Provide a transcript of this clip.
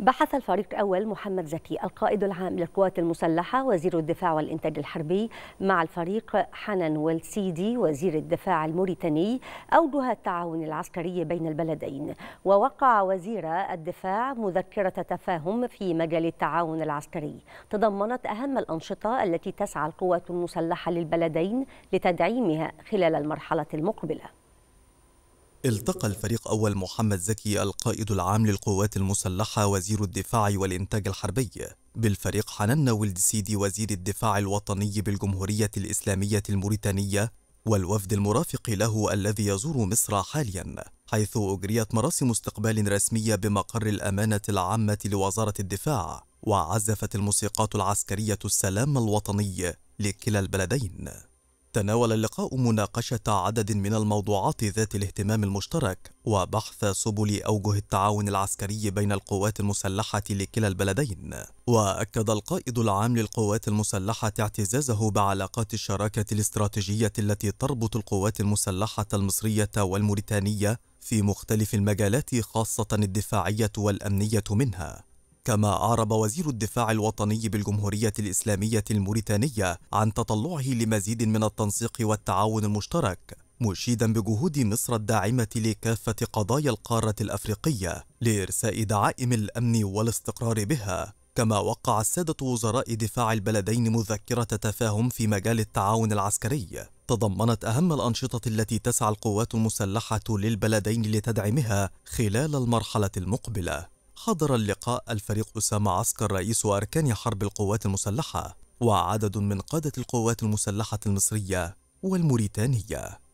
بحث الفريق الأول محمد زكي القائد العام للقوات المسلحة وزير الدفاع والإنتاج الحربي مع الفريق حنان والسيدي وزير الدفاع الموريتاني أوجه التعاون العسكري بين البلدين ووقع وزير الدفاع مذكرة تفاهم في مجال التعاون العسكري تضمنت أهم الأنشطة التي تسعى القوات المسلحة للبلدين لتدعيمها خلال المرحلة المقبلة التقى الفريق أول محمد زكي القائد العام للقوات المسلحة وزير الدفاع والإنتاج الحربي بالفريق حنان ولد سيدي وزير الدفاع الوطني بالجمهورية الإسلامية الموريتانية والوفد المرافق له الذي يزور مصر حاليا حيث أجريت مراسم استقبال رسمية بمقر الأمانة العامة لوزارة الدفاع وعزفت الموسيقات العسكرية السلام الوطني لكلا البلدين تناول اللقاء مناقشة عدد من الموضوعات ذات الاهتمام المشترك وبحث سبل أوجه التعاون العسكري بين القوات المسلحة لكلا البلدين وأكد القائد العام للقوات المسلحة اعتزازه بعلاقات الشراكة الاستراتيجية التي تربط القوات المسلحة المصرية والموريتانية في مختلف المجالات خاصة الدفاعية والأمنية منها كما أعرب وزير الدفاع الوطني بالجمهورية الإسلامية الموريتانية عن تطلعه لمزيد من التنسيق والتعاون المشترك مشيدا بجهود مصر الداعمة لكافة قضايا القارة الأفريقية لإرساء دعائم الأمن والاستقرار بها كما وقع السادة وزراء دفاع البلدين مذكرة تفاهم في مجال التعاون العسكري تضمنت أهم الأنشطة التي تسعى القوات المسلحة للبلدين لتدعمها خلال المرحلة المقبلة حضر اللقاء الفريق أسامة عسكر رئيس أركان حرب القوات المسلحة وعدد من قادة القوات المسلحة المصرية والموريتانية